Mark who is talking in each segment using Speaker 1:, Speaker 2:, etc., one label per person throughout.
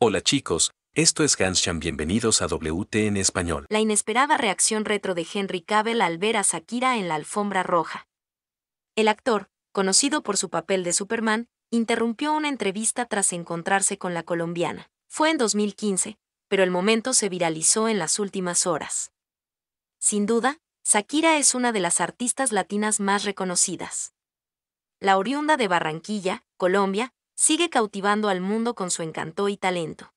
Speaker 1: Hola chicos, esto es Ganshan, bienvenidos a WT en español. La inesperada reacción retro de Henry Cavill al ver a Shakira en la alfombra roja. El actor, conocido por su papel de Superman, interrumpió una entrevista tras encontrarse con la colombiana. Fue en 2015, pero el momento se viralizó en las últimas horas. Sin duda, Shakira es una de las artistas latinas más reconocidas. La oriunda de Barranquilla, Colombia, sigue cautivando al mundo con su encanto y talento.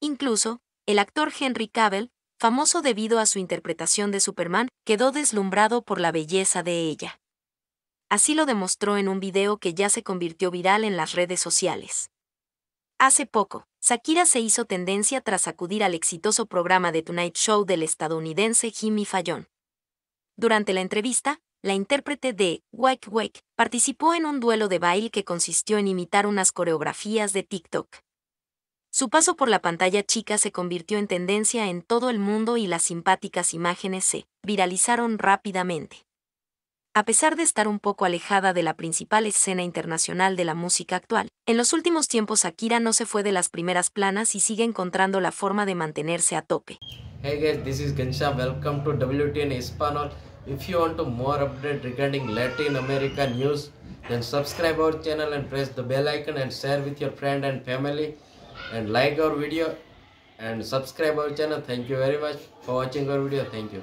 Speaker 1: Incluso, el actor Henry Cavill, famoso debido a su interpretación de Superman, quedó deslumbrado por la belleza de ella. Así lo demostró en un video que ya se convirtió viral en las redes sociales. Hace poco, Shakira se hizo tendencia tras acudir al exitoso programa de Tonight Show del estadounidense Jimmy Fallon. Durante la entrevista, la intérprete de Wake Wake, participó en un duelo de baile que consistió en imitar unas coreografías de TikTok. Su paso por la pantalla chica se convirtió en tendencia en todo el mundo y las simpáticas imágenes se viralizaron rápidamente. A pesar de estar un poco alejada de la principal escena internacional de la música actual, en los últimos tiempos Akira no se fue de las primeras planas y sigue encontrando la forma de mantenerse a tope.
Speaker 2: Hey guys, this is Gensha. Welcome to WTN If you want to more update regarding Latin America news, then subscribe our channel and press the bell icon and share with your friend and family and like our video and subscribe our channel. Thank you very much for watching our video. Thank you.